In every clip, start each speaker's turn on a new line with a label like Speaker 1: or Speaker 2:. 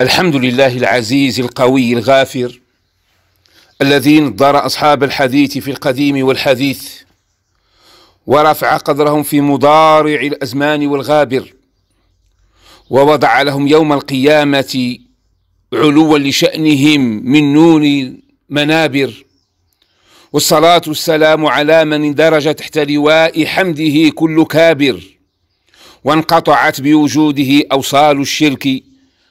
Speaker 1: الحمد لله العزيز القوي الغافر الذي نظر أصحاب الحديث في القديم والحديث ورفع قدرهم في مضارع الأزمان والغابر ووضع لهم يوم القيامة علوا لشأنهم من نون منابر والصلاة والسلام على من اندرج تحت لواء حمده كل كابر وانقطعت بوجوده أوصال الشرك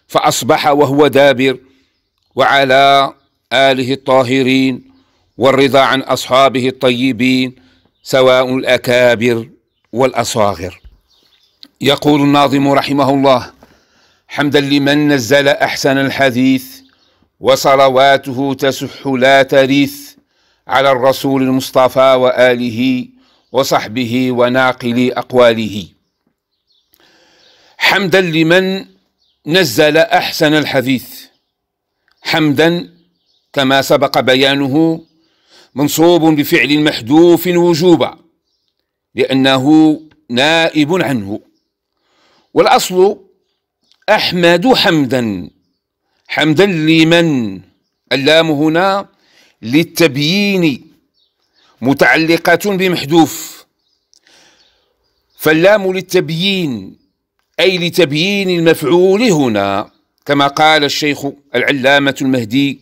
Speaker 1: فأصبح وهو دابر وعلى آله الطاهرين والرضا عن أصحابه الطيبين سواء الأكابر والأصاغر يقول الناظم رحمه الله حمدا لمن نزل أحسن الحديث وصلواته تسح لا تريث على الرسول المصطفى وآله وصحبه وناقل أقواله حمدا لمن نزل أحسن الحديث حمدا كما سبق بيانه منصوب بفعل محذوف وجوبا لأنه نائب عنه والأصل أحمد حمدا حمدا لمن اللام هنا للتبيين متعلقة بمحذوف فاللام للتبيين أي لتبيين المفعول هنا كما قال الشيخ العلامة المهدي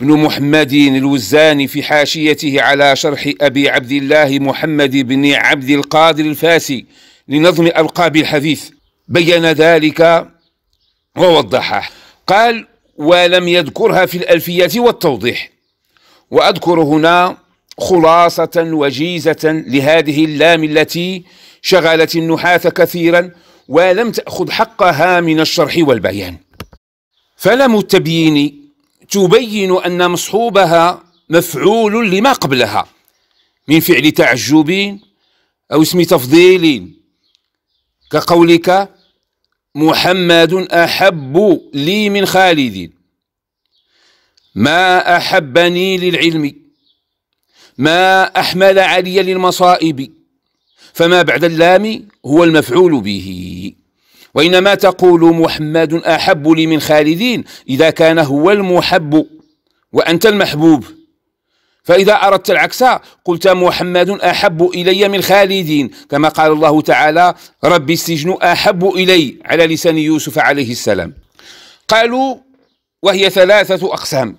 Speaker 1: بن محمد الوزاني في حاشيته على شرح أبي عبد الله محمد بن عبد القادر الفاسي لنظم ألقاب الحديث بين ذلك ووضحه قال ولم يذكرها في الألفية والتوضيح وأذكر هنا خلاصة وجيزة لهذه اللام التي شغلت النحاة كثيرا ولم تأخذ حقها من الشرح والبيان فلم التبيين تبين أن مصحوبها مفعول لما قبلها من فعل تعجب أو اسم تفضيل كقولك محمد أحب لي من خالد ما أحبني للعلم ما أحمل علي للمصائب فما بعد اللام هو المفعول به وإنما تقول محمد أحب لي من خالدين إذا كان هو المحب وأنت المحبوب فإذا أردت العكس قلت محمد أحب إلي من خالدين كما قال الله تعالى ربي السجن أحب إلي على لسان يوسف عليه السلام قالوا وهي ثلاثة أقسام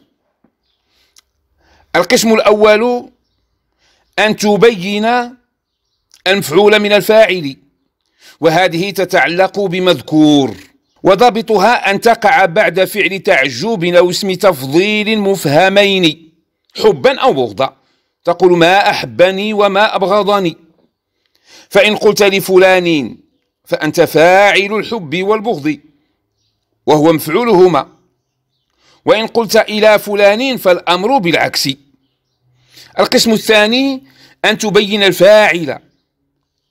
Speaker 1: القسم الأول أن تبين المفعول من الفاعل وهذه تتعلق بمذكور وضابطها أن تقع بعد فعل تعجب أو اسم تفضيل مفهمين حبا أو بغضا تقول ما أحبني وما أبغضني فإن قلت لفلان فأنت فاعل الحب والبغض وهو مفعولهما وإن قلت إلى فلان فالأمر بالعكس القسم الثاني أن تبين الفاعل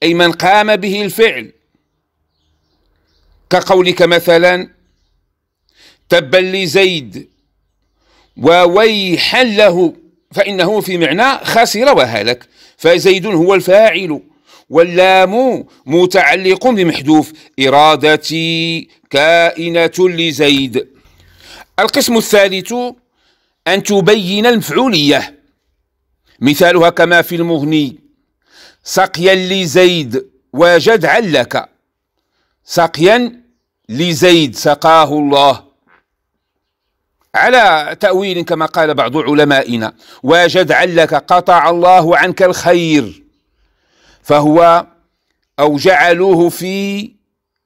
Speaker 1: أي من قام به الفعل كقولك مثلا تبا لزيد وويحا له فإنه في معنى خسر وهلك فزيد هو الفاعل واللام متعلق بمحذوف إرادتي كائنة لزيد القسم الثالث أن تبين المفعولية مثالها كما في المغني سقيا لزيد وجد علك سقيا لزيد سقاه الله على تأويل كما قال بعض علمائنا وجد علك قطع الله عنك الخير فهو أو جعلوه في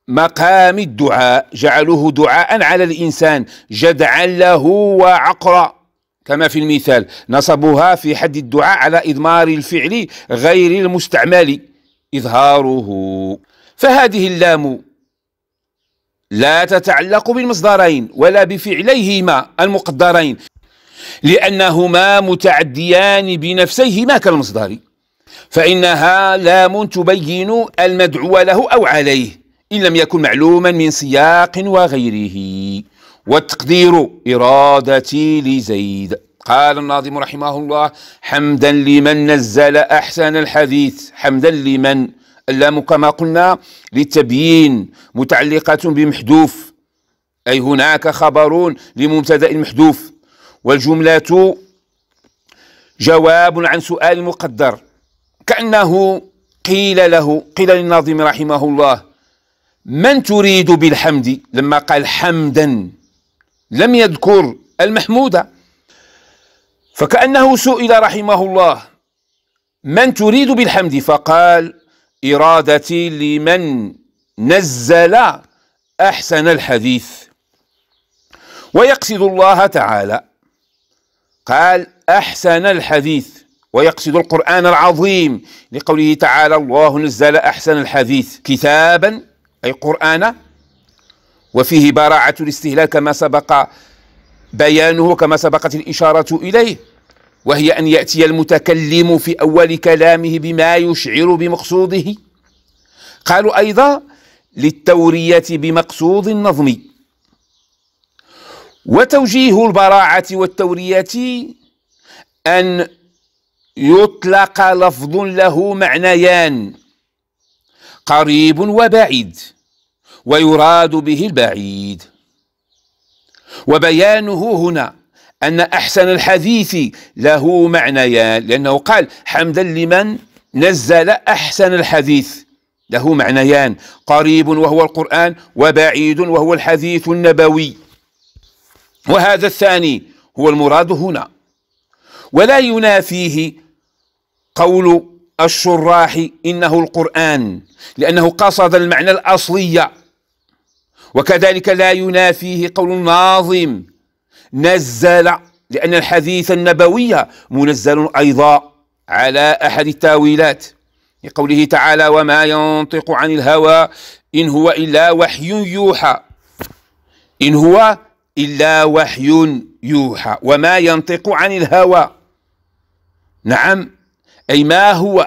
Speaker 1: مقام الدعاء جعلوه دعاء على الإنسان جدعا له وعقرا كما في المثال نصبها في حد الدعاء على إضمار الفعل غير المستعمل إظهاره فهذه اللام لا تتعلق بالمصدرين ولا بفعليهما المقدرين لأنهما متعديان بنفسيهما كالمصدر فإنها لام تبين المدعو له أو عليه إن لم يكن معلوما من سياق وغيره والتقدير إرادتي لزيد قال الناظم رحمه الله حمدا لمن نزل أحسن الحديث حمدا لمن اللام كما قلنا للتبيين متعلقة بمحذوف أي هناك خبر لمبتدأ محذوف والجملة جواب عن سؤال مقدر كأنه قيل له قيل للناظم رحمه الله من تريد بالحمد لما قال حمدا لم يذكر المحمودة فكأنه سئل رحمه الله من تريد بالحمد فقال إرادتي لمن نزل أحسن الحديث ويقصد الله تعالى قال أحسن الحديث ويقصد القرآن العظيم لقوله تعالى الله نزل أحسن الحديث كتابا أي قرآنا وفيه براعة الاستهلاك كما سبق بيانه كما سبقت الإشارة إليه وهي أن يأتي المتكلم في أول كلامه بما يشعر بمقصوده قالوا أيضا للتورية بمقصود النظم وتوجيه البراعة والتورية أن يطلق لفظ له معنيان قريب وبعيد ويراد به البعيد وبيانه هنا أن أحسن الحديث له معنيان لأنه قال حمدا لمن نزل أحسن الحديث له معنيان قريب وهو القرآن وبعيد وهو الحديث النبوي وهذا الثاني هو المراد هنا ولا ينافيه قول الشراح إنه القرآن لأنه قصد المعنى الأصلي وكذلك لا ينافيه قول الناظم نزل لأن الحديث النبوي منزل أيضا على أحد التاويلات لقوله تعالى وما ينطق عن الهوى إن هو إلا وحي يوحى إن هو إلا وحي يوحى وما ينطق عن الهوى نعم أي ما هو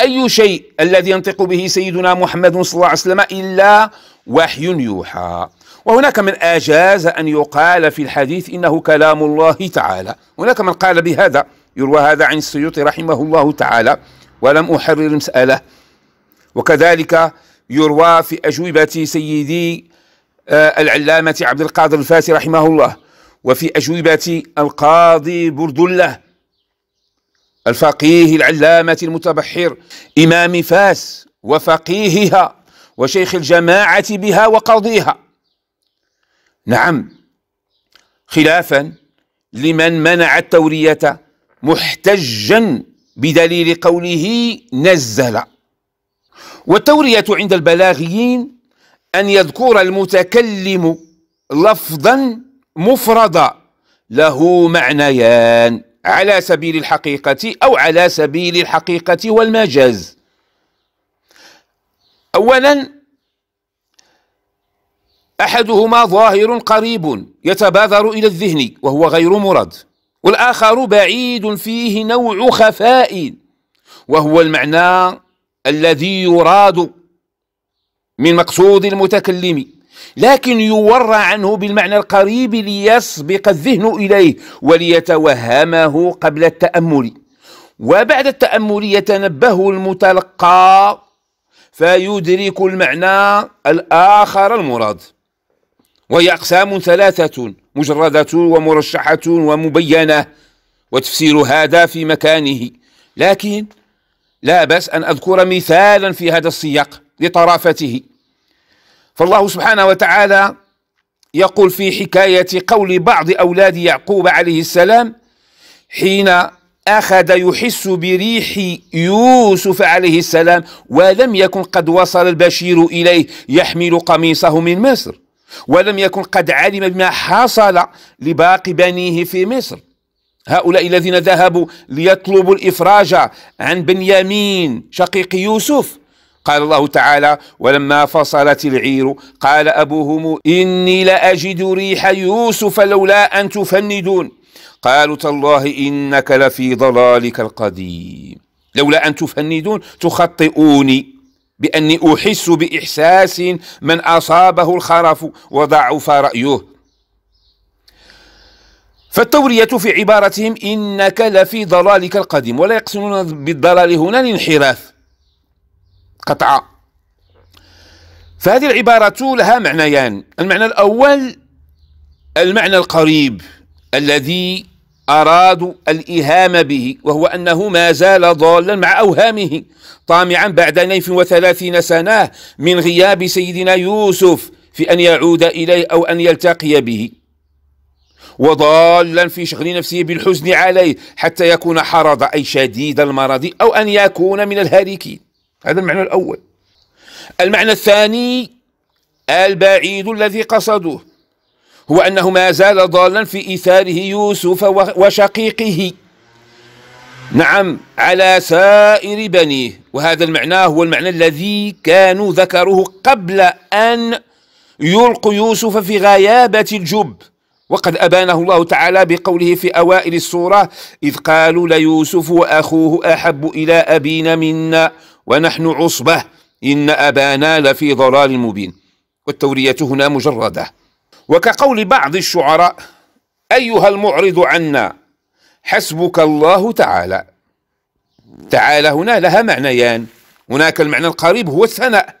Speaker 1: أي شيء الذي ينطق به سيدنا محمد صلى الله عليه وسلم إلا وحي يوحى وهناك من أجاز أن يقال في الحديث إنه كلام الله تعالى هناك من قال بهذا يروى هذا عن السيوطي رحمه الله تعالى ولم أحرر المسألة وكذلك يروى في أجوبة سيدي آه، العلامة عبد القادر الفاسي رحمه الله وفي أجوبة القاضي برد الله الفقيه العلامة المتبحر إمام فاس وفقيهها وشيخ الجماعة بها وقاضيها نعم خلافا لمن منع التورية محتجا بدليل قوله نزل والتورية عند البلاغيين أن يذكر المتكلم لفظا مفردا له معنيان على سبيل الحقيقة أو على سبيل الحقيقة والمجاز أولا أحدهما ظاهر قريب يتبادر إلى الذهن وهو غير مراد والآخر بعيد فيه نوع خفاء وهو المعنى الذي يراد من مقصود المتكلم لكن يورى عنه بالمعنى القريب ليسبق الذهن إليه وليتوهمه قبل التأمل وبعد التأمل يتنبه المتلقى فيدرك المعنى الآخر المراد وهي أقسام ثلاثة مجردة ومرشحة ومبينة وتفسير هذا في مكانه لكن لا بأس أن أذكر مثالا في هذا السياق لطرافته فالله سبحانه وتعالى يقول في حكاية قول بعض أولاد يعقوب عليه السلام حين أخذ يحس بريح يوسف عليه السلام ولم يكن قد وصل البشير إليه يحمل قميصه من مصر ولم يكن قد علم بما حصل لباقي بنيه في مصر هؤلاء الذين ذهبوا ليطلبوا الإفراج عن بنيامين شقيق يوسف قال الله تعالى ولما فصلت العير قال أبوهم إني لأجد ريح يوسف لولا أن تفندون قالوا تالله إنك لفي ضلالك القديم لولا أن تفندون تخطئوني بأني أحس بإحساس من أصابه الخرف وضعف رأيه فالتورية في عبارتهم إنك لفي ضلالك القديم ولا يقصدون بالضلال هنا الانحراف قطعا فهذه العبارة لها معنيان المعنى الأول المعنى القريب الذي أرادوا الإهام به وهو أنه ما زال ضالا مع أوهامه طامعا بعد نيف وثلاثين سنة من غياب سيدنا يوسف في أن يعود إليه أو أن يلتقي به وضالا في شغل نفسه بالحزن عليه حتى يكون حرض أي شديد المرض أو أن يكون من الهاركين هذا المعنى الأول المعنى الثاني البعيد الذي قصدوه هو أنه ما زال ضالا في إيثاره يوسف وشقيقه نعم على سائر بنيه وهذا المعنى هو المعنى الذي كانوا ذكروه قبل أن يلقوا يوسف في غيابة الجب وقد أبانه الله تعالى بقوله في أوائل السورة إذ قالوا ليوسف وأخوه أحب إلى أبينا منا ونحن عصبة إن أبانا لفي ضلال مبين والتورية هنا مجردة وكقول بعض الشعراء أيها المعرض عنا حسبك الله تعالى تعالى هنا لها معنيان هناك المعنى القريب هو الثناء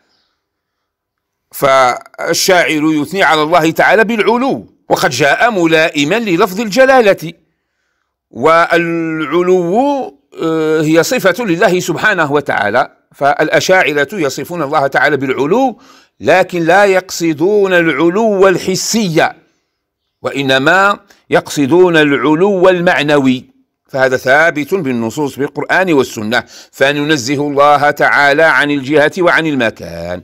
Speaker 1: فالشاعر يثني على الله تعالى بالعلو وقد جاء ملائما للفظ الجلالة والعلو آه، هي صفة لله سبحانه وتعالى فالأشاعرة يصفون الله تعالى بالعلو لكن لا يقصدون العلو الحسي وانما يقصدون العلو المعنوي فهذا ثابت بالنصوص في القران والسنه فننزه الله تعالى عن الجهه وعن المكان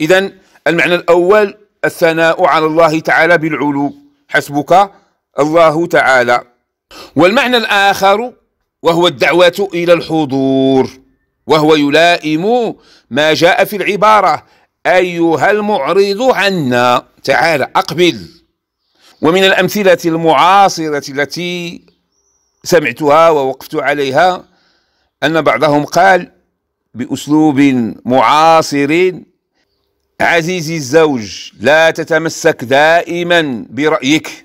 Speaker 1: اذا المعنى الاول الثناء على الله تعالى بالعلو حسبك الله تعالى والمعنى الاخر وهو الدعوه الى الحضور وهو يلائم ما جاء في العباره أيها المعرض عنا تعال أقبل ومن الأمثلة المعاصرة التي سمعتها ووقفت عليها أن بعضهم قال بأسلوب معاصر عزيزي الزوج لا تتمسك دائما برأيك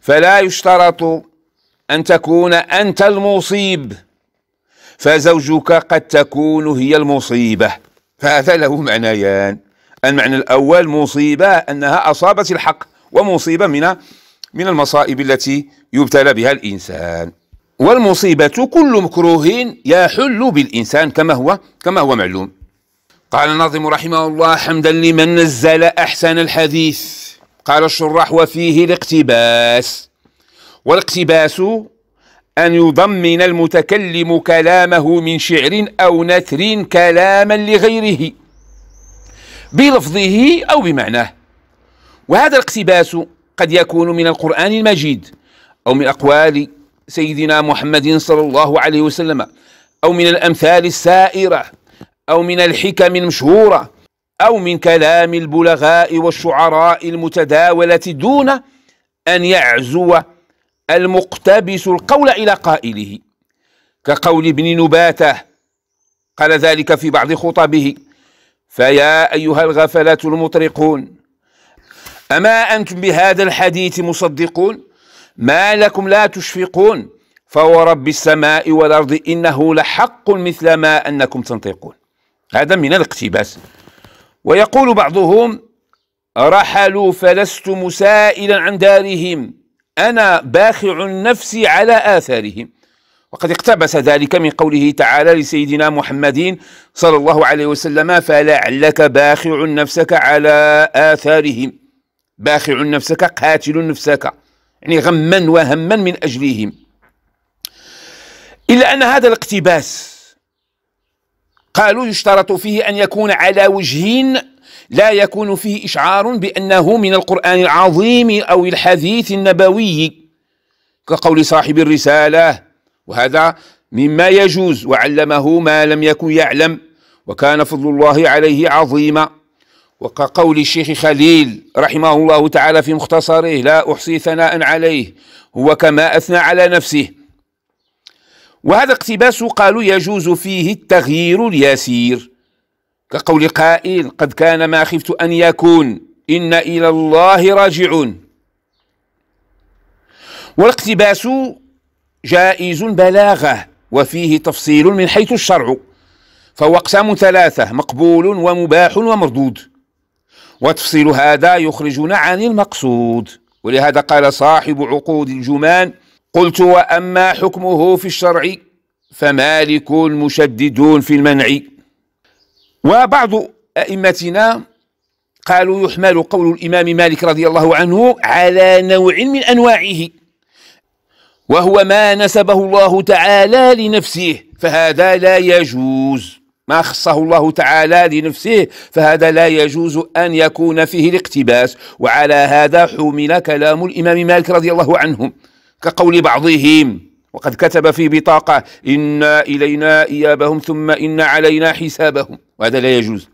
Speaker 1: فلا يشترط أن تكون أنت المصيب فزوجك قد تكون هي المصيبة فأتى له معنيان المعنى الأول مصيبة أنها أصابت الحق ومصيبة من من المصائب التي يبتلى بها الإنسان والمصيبة كل مكروه يحل بالإنسان كما هو كما هو معلوم قال الناظم رحمه الله حمدا لمن نزل أحسن الحديث قال الشراح وفيه الاقتباس والاقتباس أن يضمن المتكلم كلامه من شعر أو نثر كلاما لغيره بلفظه أو بمعناه وهذا الاقتباس قد يكون من القرآن المجيد أو من أقوال سيدنا محمد صلى الله عليه وسلم أو من الأمثال السائرة أو من الحكم المشهورة أو من كلام البلغاء والشعراء المتداولة دون أن يعزو المقتبس القول إلى قائله كقول ابن نباته قال ذلك في بعض خطبه فيا أيها الغفلة المطرقون أما أنتم بهذا الحديث مصدقون ما لكم لا تشفقون فورب السماء والأرض إنه لحق مثل ما أنكم تنطقون هذا من الاقتباس ويقول بعضهم رحلوا فلست مسائلا عن دارهم أنا باخع نفسي على آثارهم وقد اقتبس ذلك من قوله تعالى لسيدنا محمد صلى الله عليه وسلم فلعلك باخع نفسك على آثارهم باخع نفسك قاتل نفسك يعني غما وهما من أجلهم إلا أن هذا الاقتباس قالوا يشترط فيه أن يكون على وجهين لا يكون فيه إشعار بأنه من القرآن العظيم أو الحديث النبوي كقول صاحب الرسالة وهذا مما يجوز وعلمه ما لم يكن يعلم وكان فضل الله عليه عظيما وكقول الشيخ خليل رحمه الله تعالى في مختصره لا أحصي ثناء عليه هو كما أثنى على نفسه وهذا اقتباس قالوا يجوز فيه التغيير اليسير كقول قائل قد كان ما خفت أن يكون إن إلى الله راجعون والاقتباس جائز بلاغة وفيه تفصيل من حيث الشرع فهو أقسام ثلاثة مقبول ومباح ومردود وتفصيل هذا يخرجنا عن المقصود ولهذا قال صاحب عقود الجمان قلت وأما حكمه في الشرع فمالك المشددون في المنع وبعض أئمتنا قالوا يحمل قول الإمام مالك رضي الله عنه على نوع من أنواعه وهو ما نسبه الله تعالى لنفسه فهذا لا يجوز ما خصه الله تعالى لنفسه فهذا لا يجوز أن يكون فيه الاقتباس وعلى هذا حمل كلام الإمام مالك رضي الله عنه كقول بعضهم وقد كتب في بطاقة إنا إلينا إيابهم ثم إن علينا حسابهم وهذا لا يجوز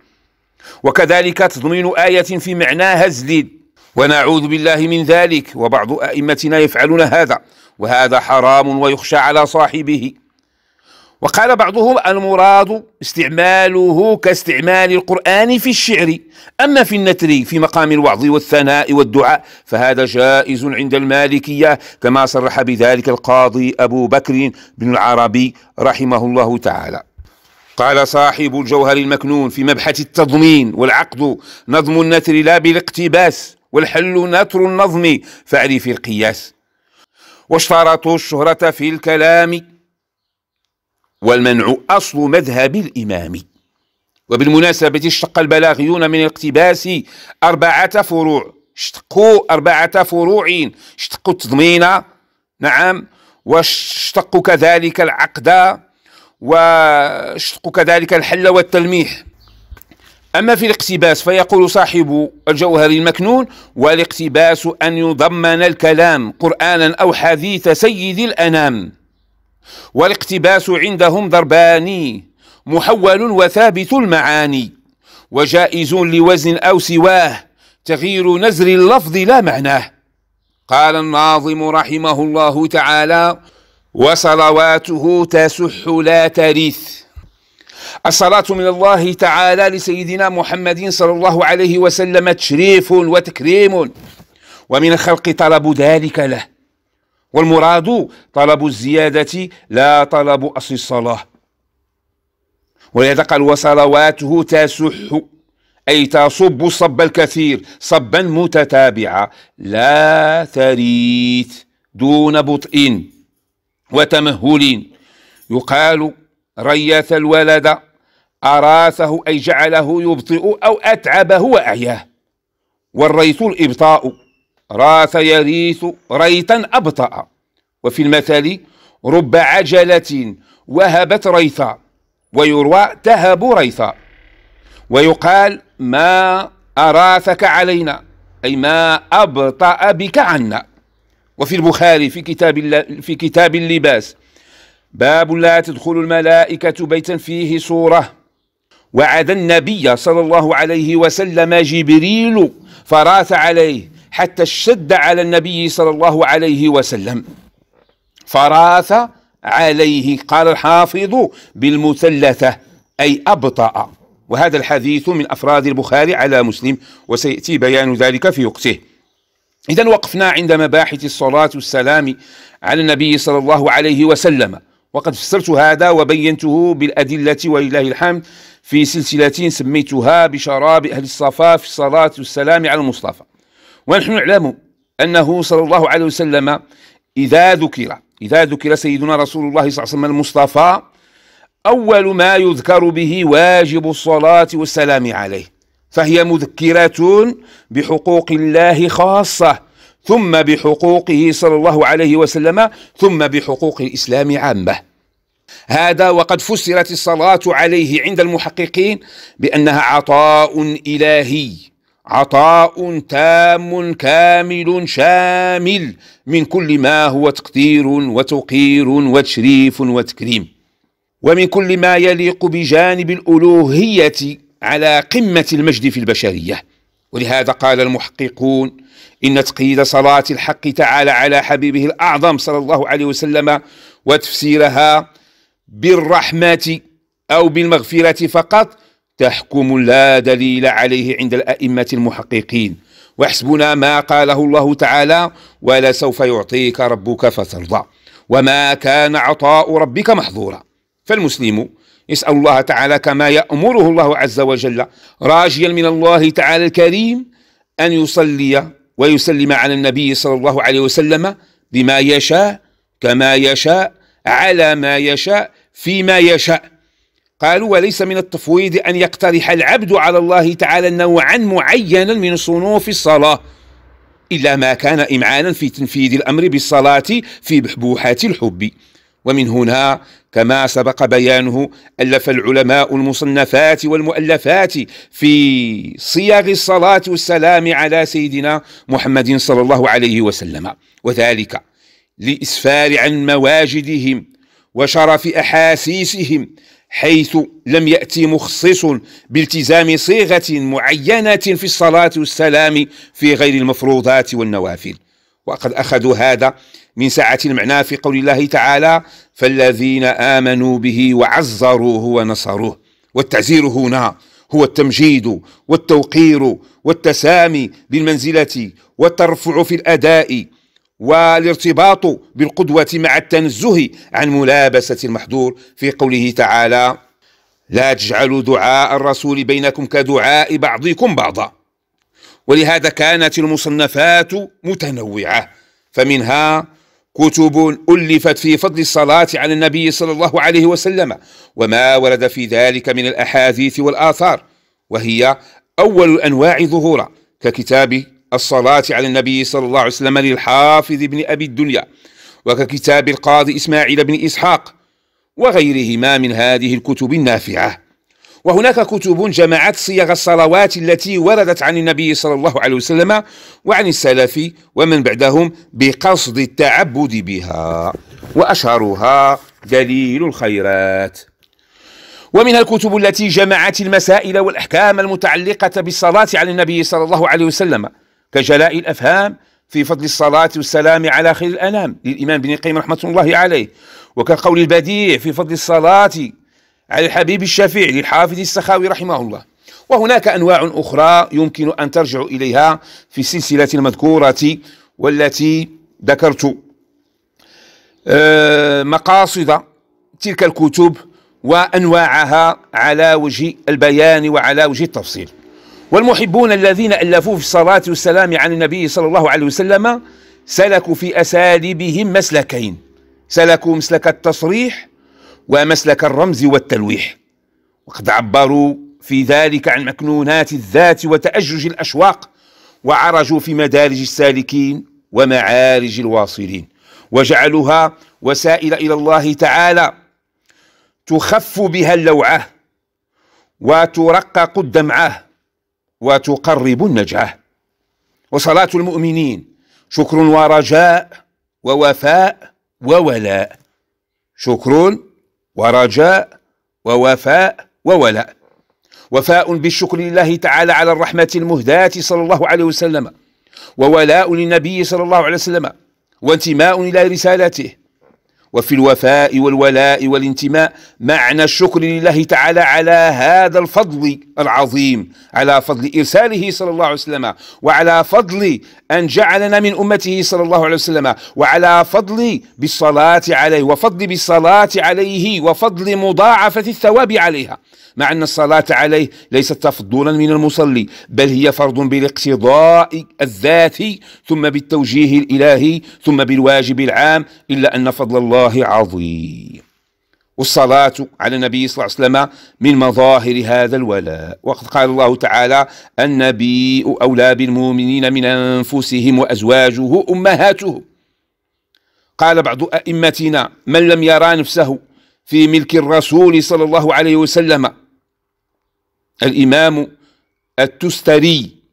Speaker 1: وكذلك تضمين آية في معناها الزليل ونعوذ بالله من ذلك وبعض أئمتنا يفعلون هذا وهذا حرام ويخشى على صاحبه وقال بعضهم المراد استعماله كاستعمال القرآن في الشعر أما في النتر في مقام الوعظ والثناء والدعاء فهذا جائز عند المالكية كما صرح بذلك القاضي أبو بكر بن العربي رحمه الله تعالى قال صاحب الجوهر المكنون في مبحث التضمين والعقد نظم النتر لا بالاقتباس والحل نتر النظم فألي في القياس واشترطوا الشهرة في الكلام والمنع أصل مذهب الإمام وبالمناسبة اشتق البلاغيون من الاقتباس أربعة فروع اشتقوا أربعة فروع اشتقوا التضمين نعم واشتقوا كذلك العقد واشتقوا كذلك الحل والتلميح أما في الاقتباس فيقول صاحب الجوهر المكنون والاقتباس أن يضمن الكلام قرآنا أو حديث سيد الأنام والاقتباس عندهم ضربان محول وثابت المعاني وجائز لوزن أو سواه تغيير نزر اللفظ لا معناه قال الناظم رحمه الله تعالى وصلواته تسح لا تريث الصلاة من الله تعالى لسيدنا محمد صلى الله عليه وسلم تشريف وتكريم ومن الخلق طلب ذلك له والمراد طلب الزيادة لا طلب أصل الصلاة ولهذا قال وصلواته تسح أي تصب الصب الكثير صبا متتابعا لا ثريت دون بطء وتمهل يقال ريث الولد أراثه أي جعله يبطئ أو أتعبه وأعياه والريث الإبطاء راث يريث ريثا أبطأ وفي المثل رب عجلة وهبت ريثا ويروى تهب ريثا ويقال ما أراثك علينا أي ما أبطأ بك عنا وفي البخاري في كتاب في كتاب اللباس باب لا تدخل الملائكة بيتا فيه صورة وعد النبي صلى الله عليه وسلم جبريل فراث عليه حتى اشتد على النبي صلى الله عليه وسلم فراث عليه قال الحافظ بالمثلثة أي أبطأ وهذا الحديث من أفراد البخاري على مسلم وسيأتي بيان ذلك في وقته إذا وقفنا عند مباحث الصلاة والسلام على النبي صلى الله عليه وسلم وقد فسرت هذا وبينته بالأدلة ولله الحمد في سلسلة سميتها بشراب أهل الصفا في الصلاة والسلام على المصطفى ونحن نعلم أنه صلى الله عليه وسلم إذا ذكر إذا ذكر سيدنا رسول الله صلى الله عليه وسلم المصطفى أول ما يذكر به واجب الصلاة والسلام عليه فهي مذكرة بحقوق الله خاصة ثم بحقوقه صلى الله عليه وسلم ثم بحقوق الإسلام عامة هذا وقد فسرت الصلاة عليه عند المحققين بأنها عطاء إلهي عطاء تام كامل شامل من كل ما هو تقدير وتوقير وتشريف وتكريم ومن كل ما يليق بجانب الالوهيه على قمه المجد في البشريه ولهذا قال المحققون ان تقييد صلاه الحق تعالى على حبيبه الاعظم صلى الله عليه وسلم وتفسيرها بالرحمه او بالمغفره فقط تحكم لا دليل عليه عند الأئمة المحققين واحسبنا ما قاله الله تعالى ولسوف يعطيك ربك فترضى وما كان عطاء ربك محظورا فالمسلم يسأل الله تعالى كما يأمره الله عز وجل راجيا من الله تعالى الكريم أن يصلي ويسلم على النبي صلى الله عليه وسلم بما يشاء كما يشاء على ما يشاء فيما يشاء قالوا وليس من التفويض أن يقترح العبد على الله تعالى نوعا معينا من صنوف الصلاة إلا ما كان إمعانا في تنفيذ الأمر بالصلاة في بحبوحات الحب ومن هنا كما سبق بيانه ألف العلماء المصنفات والمؤلفات في صيغ الصلاة والسلام على سيدنا محمد صلى الله عليه وسلم وذلك لإسفار عن مواجدهم وشرف أحاسيسهم حيث لم يأتي مخصص بالتزام صيغة معينة في الصلاة والسلام في غير المفروضات والنوافل وقد أخذوا هذا من سعة المعنى في قول الله تعالى فالذين آمنوا به وعزروه ونصروه والتعزير هنا هو التمجيد والتوقير والتسامي بالمنزلة والترفع في الأداء والارتباط بالقدوة مع التنزه عن ملابسة المحظور في قوله تعالى لا تجعلوا دعاء الرسول بينكم كدعاء بعضكم بعضا ولهذا كانت المصنفات متنوعة فمنها كتب ألفت في فضل الصلاة على النبي صلى الله عليه وسلم وما ورد في ذلك من الأحاديث والآثار وهي أول الأنواع ظهورا ككتاب الصلاة على النبي صلى الله عليه وسلم للحافظ بن أبي الدنيا وككتاب القاضي إسماعيل بن إسحاق وغيرهما من هذه الكتب النافعة وهناك كتب جمعت صيغ الصلوات التي وردت عن النبي صلى الله عليه وسلم وعن السلف ومن بعدهم بقصد التعبد بها وأشهرها دليل الخيرات ومن الكتب التي جمعت المسائل والأحكام المتعلقة بالصلاة على النبي صلى الله عليه وسلم كجلاء الأفهام في فضل الصلاة والسلام على خير الأنام للإمام بن القيم رحمة الله عليه وكقول البديع في فضل الصلاة على الحبيب الشفيع للحافظ السخاوي رحمه الله وهناك أنواع أخرى يمكن أن ترجع إليها في السلسلة المذكورة والتي ذكرت آه، مقاصد تلك الكتب وأنواعها على وجه البيان وعلى وجه التفصيل والمحبون الذين ألفوا في الصلاة والسلام عن النبي صلى الله عليه وسلم سلكوا في أساليبهم مسلكين سلكوا مسلك التصريح ومسلك الرمز والتلويح وقد عبروا في ذلك عن مكنونات الذات وتأجج الأشواق وعرجوا في مدارج السالكين ومعارج الواصلين وجعلوها وسائل إلى الله تعالى تخف بها اللوعة وترقق الدمعه وتقرب النجاة وصلاة المؤمنين شكر ورجاء ووفاء وولاء شكر ورجاء ووفاء وولاء وفاء بالشكر لله تعالى على الرحمة المهداة صلى الله عليه وسلم وولاء للنبي صلى الله عليه وسلم وانتماء إلى رسالته وفي الوفاء والولاء والانتماء معنى الشكر لله تعالى على هذا الفضل العظيم على فضل إرساله صلى الله عليه وسلم وعلى فضل أن جعلنا من أمته صلى الله عليه وسلم وعلى فضل بالصلاة عليه وفضل بالصلاة عليه وفضل مضاعفة الثواب عليها مع أن الصلاة عليه ليست تفضلا من المصلي بل هي فرض بالاقتضاء الذاتي ثم بالتوجيه الإلهي ثم بالواجب العام إلا أن فضل الله الله عظيم والصلاة على النبي صلى الله عليه وسلم من مظاهر هذا الولاء وقد قال الله تعالى النبي أولى بالمؤمنين من أنفسهم وأزواجه أمهاتهم قال بعض أئمتنا من لم يرى نفسه في ملك الرسول صلى الله عليه وسلم الإمام التستري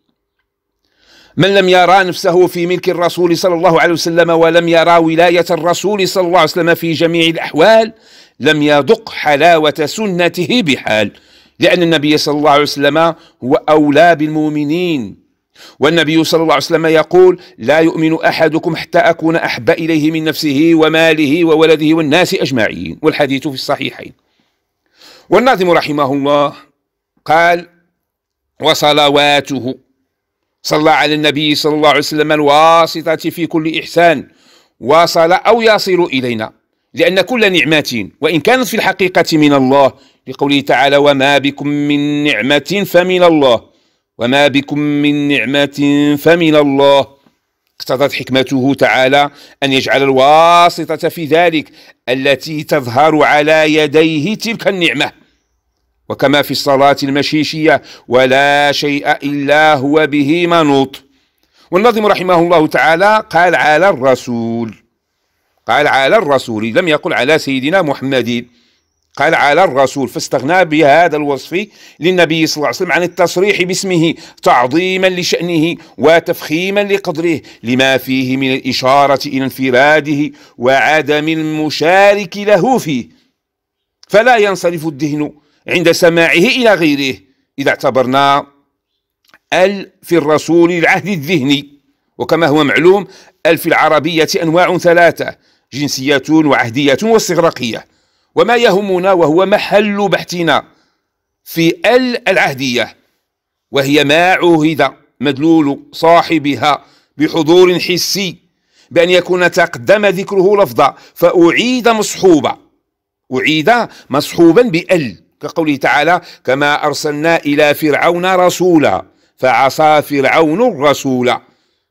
Speaker 1: من لم يرى نفسه في ملك الرسول صلى الله عليه وسلم ولم يرى ولاية الرسول صلى الله عليه وسلم في جميع الأحوال لم يذق حلاوة سنته بحال لأن النبي صلى الله عليه وسلم هو أولى بالمؤمنين والنبي صلى الله عليه وسلم يقول لا يؤمن أحدكم حتى أكون أحب إليه من نفسه وماله وولده والناس أجمعين والحديث في الصحيحين والناظم رحمه الله قال وصلواته صلى على النبي صلى الله عليه وسلم الواسطة في كل إحسان واصل أو يصل إلينا لأن كل نعمة وإن كانت في الحقيقة من الله لقوله تعالى وما بكم من نعمة فمن الله وما بكم من نعمة فمن الله اقتضت حكمته تعالى أن يجعل الواسطة في ذلك التي تظهر على يديه تلك النعمة وكما في الصلاة المشيشية ولا شيء إلا هو به منوط والناظم رحمه الله تعالى قال على الرسول قال على الرسول لم يقل على سيدنا محمد قال على الرسول فاستغنى بهذا الوصف للنبي صلى الله عليه وسلم عن التصريح باسمه تعظيما لشأنه وتفخيما لقدره لما فيه من الإشارة إلى انفراده وعدم المشارك له فيه فلا ينصرف الذهن عند سماعه إلى غيره إذا اعتبرنا ال في الرسول العهد الذهني وكما هو معلوم ال في العربية أنواع ثلاثة جنسية وعهدية واستغرقية وما يهمنا وهو محل بحثنا في ال العهدية وهي ما عهد مدلول صاحبها بحضور حسي بأن يكون تقدم ذكره لفظا فأعيد مصحوبا أعيد مصحوبا بأل كقوله تعالى كما أرسلنا إلى فرعون رسولا فعصى فرعون الرسول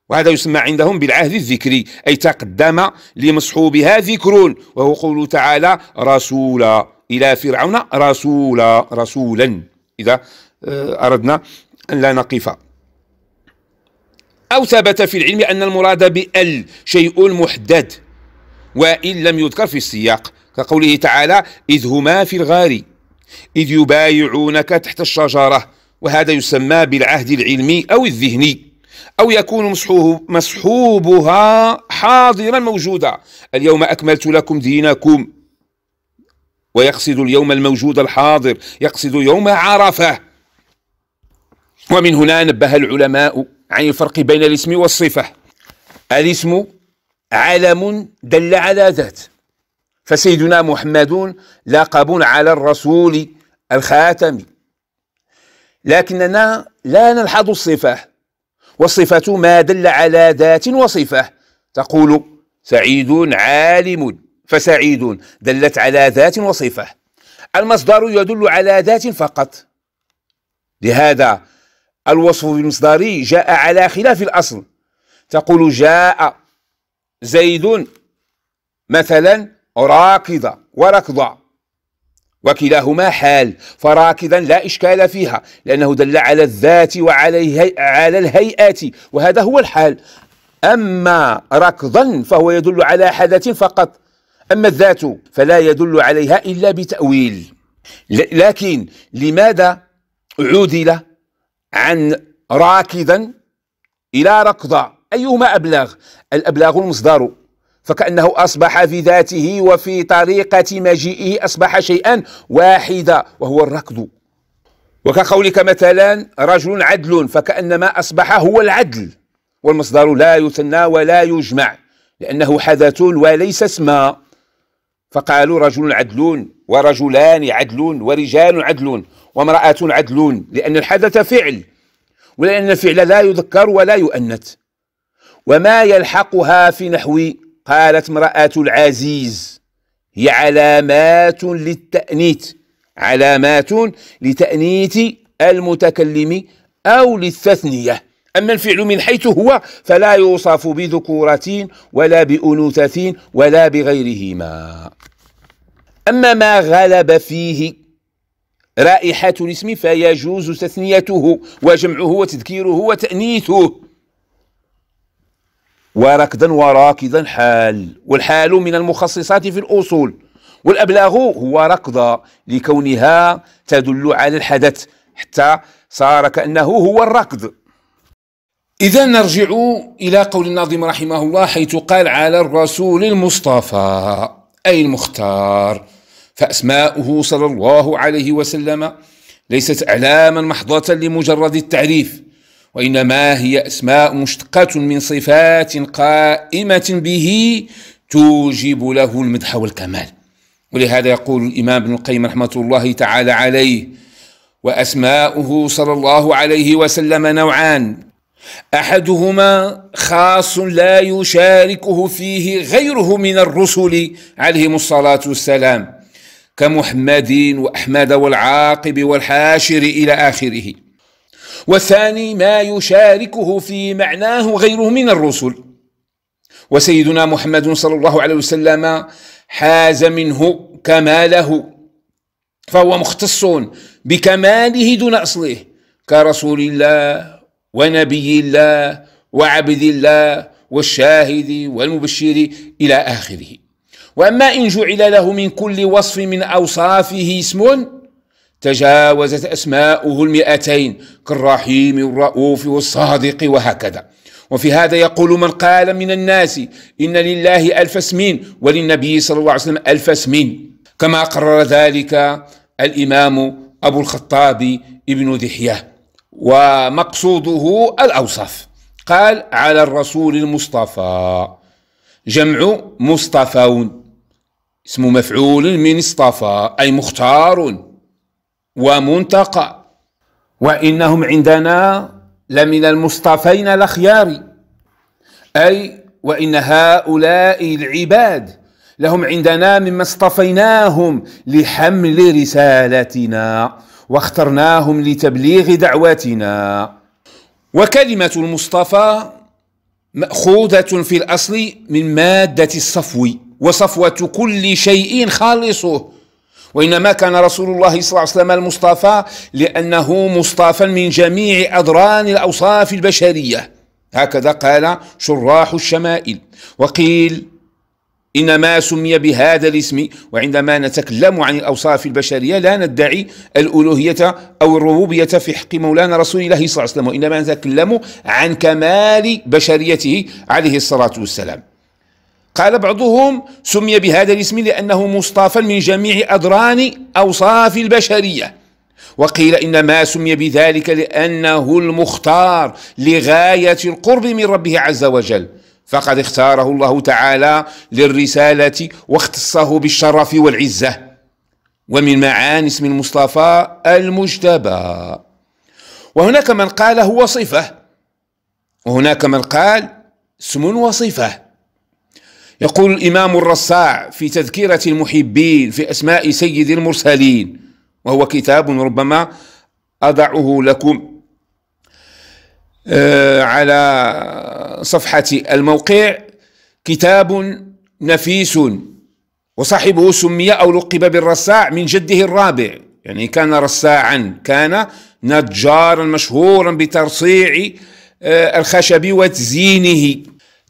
Speaker 1: وهذا يسمى عندهم بالعهد الذكري أي تقدم لمصحوبها ذكر وهو قول تعالى رسولا إلى فرعون رسولا رسولا إذا آه، أردنا أن لا نقف أو ثبت في العلم أن المراد بأل شيء محدد وإن لم يذكر في السياق كقوله تعالى إذ هما في الغار إذ يبايعونك تحت الشجرة وهذا يسمى بالعهد العلمي أو الذهني أو يكون مصحوبها حاضرا موجودا اليوم أكملت لكم دينكم ويقصد اليوم الموجود الحاضر يقصد يوم عرفة ومن هنا نبه العلماء عن الفرق بين الاسم والصفة الاسم علم دل على ذات فسيدنا محمد لقب على الرسول الخاتم لكننا لا نلحظ الصفة والصفة ما دل على ذات وصفة تقول سعيد عالم فسعيد دلت على ذات وصفة المصدر يدل على ذات فقط لهذا الوصف المصدري جاء على خلاف الأصل تقول جاء زيد مثلا راكضة وركضة وكلاهما حال فراكضا لا إشكال فيها لأنه دل على الذات وعلى على الهيئات وهذا هو الحال أما ركضا فهو يدل على حدث فقط أما الذات فلا يدل عليها إلا بتأويل لكن لماذا عُدل عن راكضا إلى ركضة أيهما أبلغ الأبلاغ المصدر فكأنه أصبح في ذاته وفي طريقة مجيئه أصبح شيئا واحدا وهو الركض وكقولك مثلا رجل عدل فكأنما أصبح هو العدل والمصدر لا يثنى ولا يجمع لأنه حدث وليس اسما فقالوا رجل عدل ورجلان عدل ورجال عدل وامرأة عدل لأن الحدث فعل ولأن الفعل لا يذكر ولا يؤنث وما يلحقها في نحو قالت امرأة العزيز هي علامات للتأنيث علامات لتأنيث المتكلم أو للتثنية أما الفعل من حيث هو فلا يوصف بذكورة ولا بأنوثة ولا بغيرهما أما ما غلب فيه رائحة الاسم فيجوز تثنيته وجمعه وتذكيره وتأنيثه وركدا وراكدا حال والحال من المخصصات في الأصول والأبلاغ هو ركضة لكونها تدل على الحدث حتى صار كأنه هو الركض إذا نرجع إلى قول الناظم رحمه الله حيث قال على الرسول المصطفى أي المختار فأسماؤه صلى الله عليه وسلم ليست أعلاما محضة لمجرد التعريف وانما هي اسماء مشتقه من صفات قائمه به توجب له المدح والكمال ولهذا يقول الامام ابن القيم رحمه الله تعالى عليه واسماؤه صلى الله عليه وسلم نوعان احدهما خاص لا يشاركه فيه غيره من الرسل عليهم الصلاه والسلام كمحمد واحمد والعاقب والحاشر الى اخره وثاني ما يشاركه في معناه غيره من الرسل وسيدنا محمد صلى الله عليه وسلم حاز منه كماله فهو مختص بكماله دون أصله كرسول الله ونبي الله وعبد الله والشاهد والمبشر إلى آخره وأما إن جعل له من كل وصف من أوصافه اسم تجاوزت أسماؤه المئتين كالرحيم الرؤوف والصادق وهكذا وفي هذا يقول من قال من الناس إن لله ألف اسم وللنبي صلى الله عليه وسلم ألف اسم كما قرر ذلك الإمام أبو الخطاب ابن دحية ومقصوده الأوصاف قال على الرسول المصطفى جمع مصطفون اسم مفعول من اصطفى أي مختار ومنتقى وإنهم عندنا لمن المصطفين الأخيار أي وإن هؤلاء العباد لهم عندنا مما اصطفيناهم لحمل رسالتنا واخترناهم لتبليغ دعوتنا وكلمة المصطفى مأخوذة في الأصل من مادة الصفو وصفوة كل شيء خالصه وإنما كان رسول الله صلى الله عليه وسلم المصطفى لأنه مصطفى من جميع أدران الأوصاف البشرية هكذا قال شراح الشمائل وقيل إنما سمي بهذا الاسم وعندما نتكلم عن الأوصاف البشرية لا ندعي الألوهية أو الربوبية في حق مولانا رسول الله صلى الله عليه وسلم وإنما نتكلم عن كمال بشريته عليه الصلاة والسلام قال بعضهم سمي بهذا الاسم لأنه مصطفى من جميع أدران أوصاف البشرية وقيل إنما سمي بذلك لأنه المختار لغاية القرب من ربه عز وجل فقد اختاره الله تعالى للرسالة واختصه بالشرف والعزة ومن معاني اسم المصطفى المجتبى وهناك من قال هو صفة وهناك من قال اسم وصفه يقول الإمام الرصاع في تذكرة المحبين في أسماء سيد المرسلين وهو كتاب ربما أضعه لكم آه، على صفحة الموقع كتاب نفيس وصاحبه سمي أو لقب بالرصاع من جده الرابع يعني كان رصاعا كان نجارا مشهورا بترصيع آه، الخشب وتزينه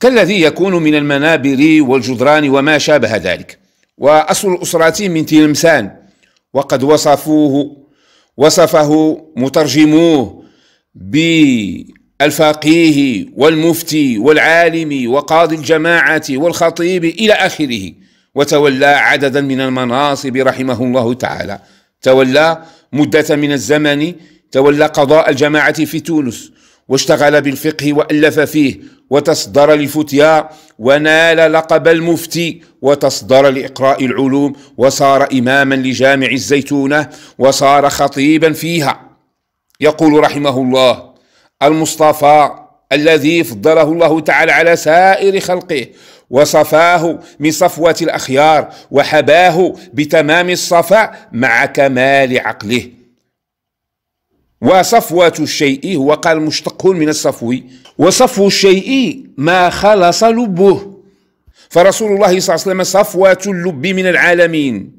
Speaker 1: كالذي يكون من المنابر والجدران وما شابه ذلك وأصل الأسرة من تلمسان وقد وصفوه وصفه مترجموه بالفقيه والمفتي والعالم وقاضي الجماعة والخطيب إلى آخره وتولى عددا من المناصب رحمه الله تعالى تولى مدة من الزمن تولى قضاء الجماعة في تونس واشتغل بالفقه والف فيه وتصدر للفتيا ونال لقب المفتي وتصدر لاقراء العلوم وصار اماما لجامع الزيتونه وصار خطيبا فيها يقول رحمه الله المصطفى الذي فضله الله تعالى على سائر خلقه وصفاه من صفوه الاخيار وحباه بتمام الصفاء مع كمال عقله وصفوة الشيء هو قال مشتق من الصفو وصفو الشيء ما خلص لبه فرسول الله صلى الله عليه وسلم صفوة اللب من العالمين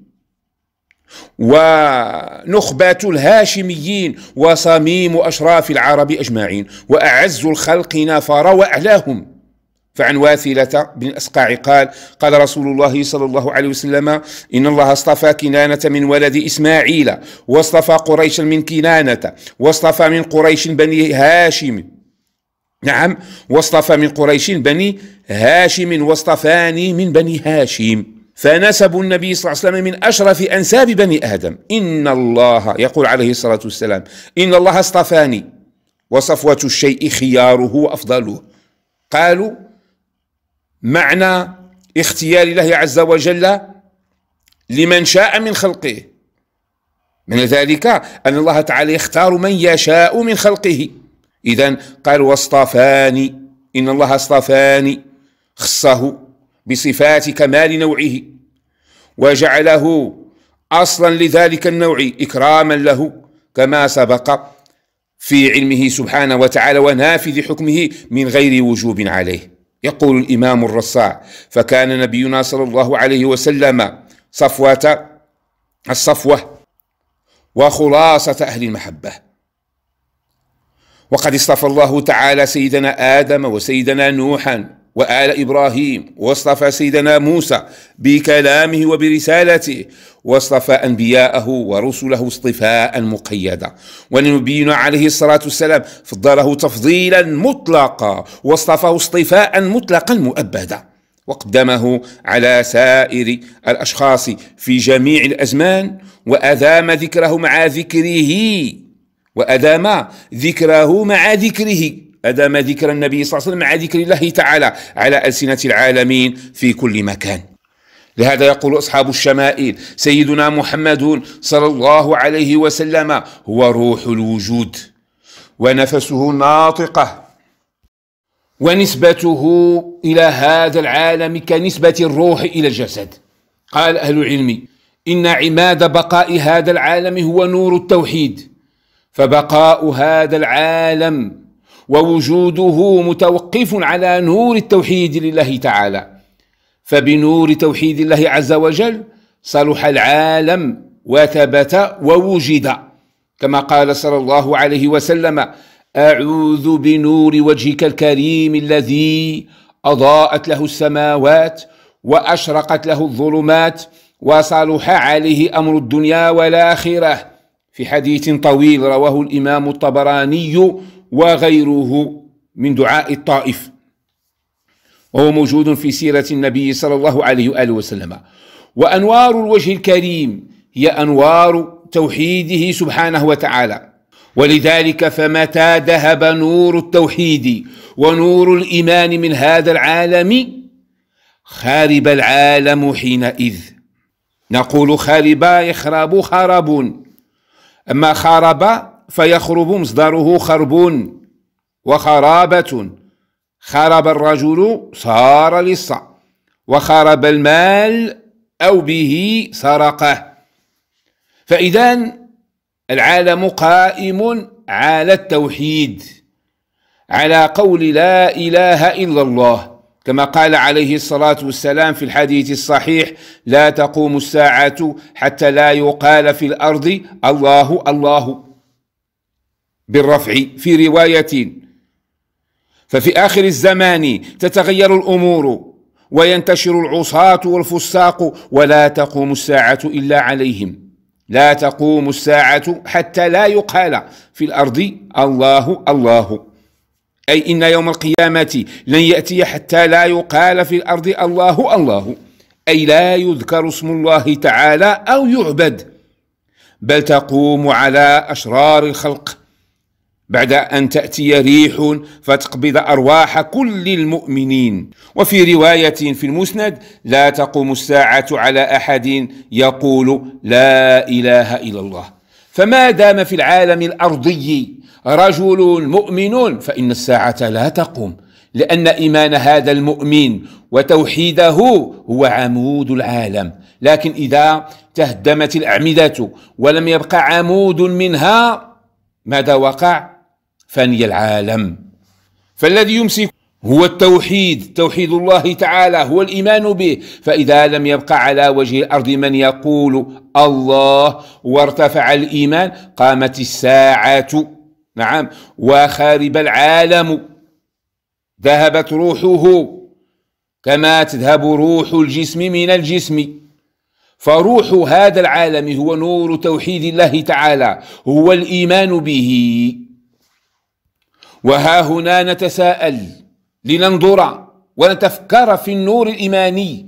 Speaker 1: ونخبة الهاشميين وصميم أشراف العرب أجمعين وأعز الخلق نفر وأعلاهم فعن واثلة بن الأسقاع قال قال رسول الله صلى الله عليه وسلم إن الله اصطفى كنانة من ولد إسماعيل واصطفى قريشا من كنانة واصطفى من قريش بني هاشم نعم واصطفى من قريش بني هاشم واصطفاني من بني هاشم فنسب النبي صلى الله عليه وسلم من أشرف أنساب بني آدم إن الله يقول عليه الصلاة والسلام إن الله اصطفاني وصفوة الشيء خياره وأفضله قالوا معنى اختيار الله عز وجل لمن شاء من خلقه من ذلك أن الله تعالى يختار من يشاء من خلقه إذا قال واصطفاني إن الله اصطفاني خصه بصفات كمال نوعه وجعله أصلا لذلك النوع إكراما له كما سبق في علمه سبحانه وتعالى ونافذ حكمه من غير وجوب عليه يقول الإمام الرصاع فكان نبينا صلى الله عليه وسلم صفوة الصفوة وخلاصة أهل المحبة وقد اصطفى الله تعالى سيدنا آدم وسيدنا نوحا وآل إبراهيم واصطفى سيدنا موسى بكلامه وبرسالته واصطفى أنبياءه ورسله اصطفاء مقيدا ونبينا عليه الصلاة والسلام فضله تفضيلا مطلقا واصطفاه اصطفاء مطلقا مؤبدا وقدمه على سائر الأشخاص في جميع الأزمان وأذام ذكره مع ذكره وأدام ذكره مع ذكره أدام ذكر النبي صلى الله عليه وسلم مع ذكر الله تعالى على ألسنة العالمين في كل مكان لهذا يقول أصحاب الشمائل سيدنا محمد صلى الله عليه وسلم هو روح الوجود ونفسه ناطقة ونسبته إلى هذا العالم كنسبة الروح إلى الجسد قال أهل العلم إن عماد بقاء هذا العالم هو نور التوحيد فبقاء هذا العالم ووجوده متوقف على نور التوحيد لله تعالى فبنور توحيد الله عز وجل صلح العالم وثبت ووجد كما قال صلى الله عليه وسلم اعوذ بنور وجهك الكريم الذي اضاءت له السماوات واشرقت له الظلمات وصلح عليه امر الدنيا والاخره في حديث طويل رواه الامام الطبراني وغيره من دعاء الطائف وهو موجود في سيرة النبي صلى الله عليه وآله وسلم وأنوار الوجه الكريم هي أنوار توحيده سبحانه وتعالى ولذلك فمتى ذهب نور التوحيد ونور الإيمان من هذا العالم خرب العالم حينئذ نقول خرب يخرب خراب أما خرب فيخرب مصدره خرب وخرابة خرب الرجل صار لصا وخرب المال أو به سرقه فإذا العالم قائم على التوحيد على قول لا إله إلا الله كما قال عليه الصلاة والسلام في الحديث الصحيح لا تقوم الساعة حتى لا يقال في الأرض الله الله بالرفع في رواية ففي آخر الزمان تتغير الأمور وينتشر العصاة والفساق ولا تقوم الساعة إلا عليهم لا تقوم الساعة حتى لا يقال في الأرض الله الله أي إن يوم القيامة لن يأتي حتى لا يقال في الأرض الله الله أي لا يذكر اسم الله تعالى أو يعبد بل تقوم على أشرار الخلق بعد أن تأتي ريح فتقبض أرواح كل المؤمنين وفي رواية في المسند لا تقوم الساعة على أحد يقول لا إله إلا الله فما دام في العالم الأرضي رجل مؤمن فإن الساعة لا تقوم لأن إيمان هذا المؤمن وتوحيده هو عمود العالم لكن إذا تهدمت الأعمدة ولم يبقى عمود منها ماذا وقع فاني العالم فالذي يمسك هو التوحيد توحيد الله تعالى هو الإيمان به فإذا لم يبقى على وجه الأرض من يقول الله وارتفع الإيمان قامت الساعة نعم وخرب العالم ذهبت روحه كما تذهب روح الجسم من الجسم فروح هذا العالم هو نور توحيد الله تعالى هو الإيمان به وها هنا نتساءل لننظر ونتفكر في النور الايماني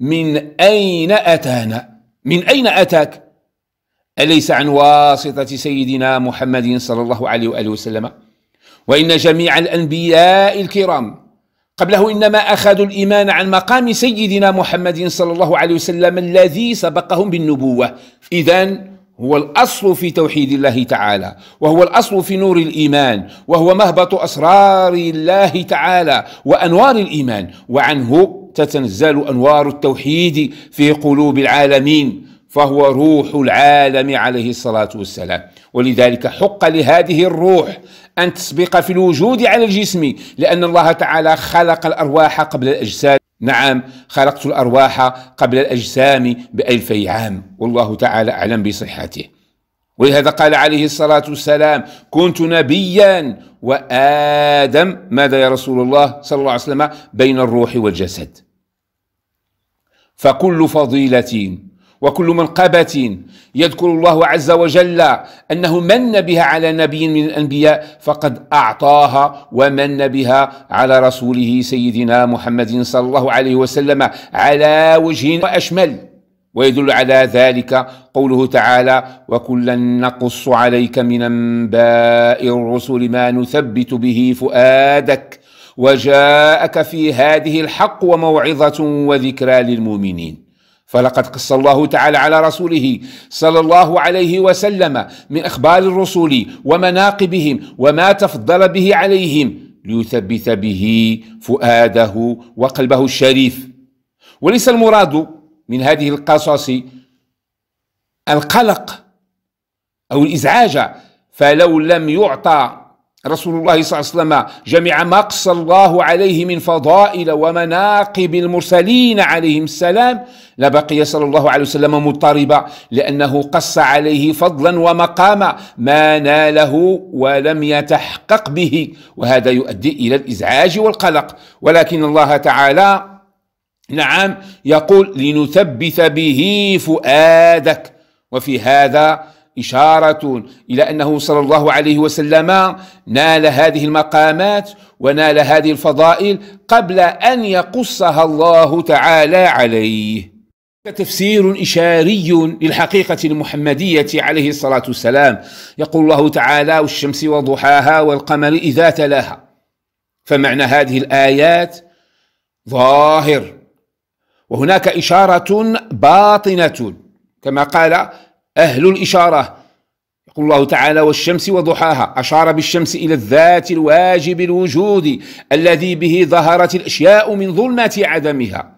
Speaker 1: من اين اتانا من اين اتاك اليس عن واسطه سيدنا محمد صلى الله عليه واله وسلم وان جميع الانبياء الكرام قبله انما اخذوا الايمان عن مقام سيدنا محمد صلى الله عليه وسلم الذي سبقهم بالنبوه اذا هو الاصل في توحيد الله تعالى وهو الاصل في نور الايمان وهو مهبط اسرار الله تعالى وانوار الايمان وعنه تتنزل انوار التوحيد في قلوب العالمين فهو روح العالم عليه الصلاه والسلام ولذلك حق لهذه الروح ان تسبق في الوجود على الجسم لان الله تعالى خلق الارواح قبل الاجساد نعم خلقت الأرواح قبل الأجسام بألفي عام والله تعالى أعلم بصحته ولهذا قال عليه الصلاة والسلام كنت نبيا وآدم ماذا يا رسول الله صلى الله عليه وسلم بين الروح والجسد فكل فضيلة وكل من قبة يذكر الله عز وجل أنه من بها على نبي من الأنبياء فقد أعطاها ومن بها على رسوله سيدنا محمد صلى الله عليه وسلم على وجه وأشمل ويدل على ذلك قوله تعالى وكلا نقص عليك من أنباء الرسل ما نثبت به فؤادك وجاءك في هذه الحق وموعظة وذكرى للمؤمنين فلقد قص الله تعالى على رسوله صلى الله عليه وسلم من اخبار الرسل ومناقبهم وما تفضل به عليهم ليثبت به فؤاده وقلبه الشريف وليس المراد من هذه القصص القلق او الازعاج فلو لم يعطى رسول الله صلى الله عليه وسلم جمع ما قص الله عليه من فضائل ومناقب المرسلين عليهم السلام لبقي صلى الله عليه وسلم مضطربا لأنه قص عليه فضلا ومقاما ما ناله ولم يتحقق به وهذا يؤدي إلى الإزعاج والقلق ولكن الله تعالى نعم يقول لنثبت به فؤادك وفي هذا إشارة إلى أنه صلى الله عليه وسلم نال هذه المقامات ونال هذه الفضائل قبل أن يقصها الله تعالى عليه تفسير إشاري للحقيقة المحمدية عليه الصلاة والسلام يقول الله تعالى والشمس وضحاها والقمر إذا تلاها فمعنى هذه الآيات ظاهر وهناك إشارة باطنة كما قال أهل الإشارة يقول الله تعالى والشمس وضحاها أشار بالشمس إلى الذات الواجب الوجود الذي به ظهرت الأشياء من ظلمة عدمها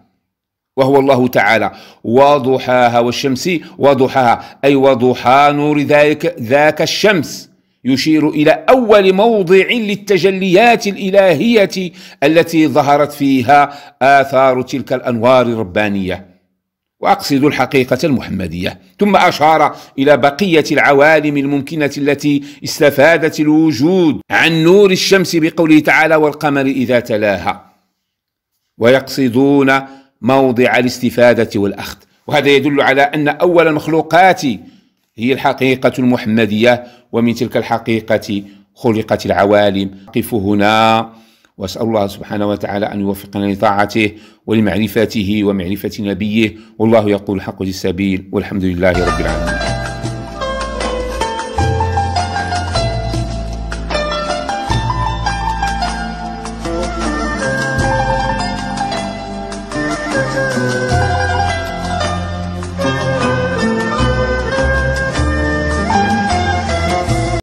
Speaker 1: وهو الله تعالى وضحاها والشمس وضحاها أي وضحى نور ذلك ذاك الشمس يشير إلى أول موضع للتجليات الإلهية التي ظهرت فيها آثار تلك الأنوار الربانية وأقصد الحقيقة المحمدية ثم أشار إلى بقية العوالم الممكنة التي استفادت الوجود عن نور الشمس بقوله تعالى والقمر إذا تلاها ويقصدون موضع الاستفادة والأخذ وهذا يدل على أن أول المخلوقات هي الحقيقة المحمدية ومن تلك الحقيقة خلقت العوالم قف هنا وأسأل الله سبحانه وتعالى أن يوفقنا لطاعته ولمعرفته ومعرفة نبيه والله يقول الحق في السبيل والحمد لله رب العالمين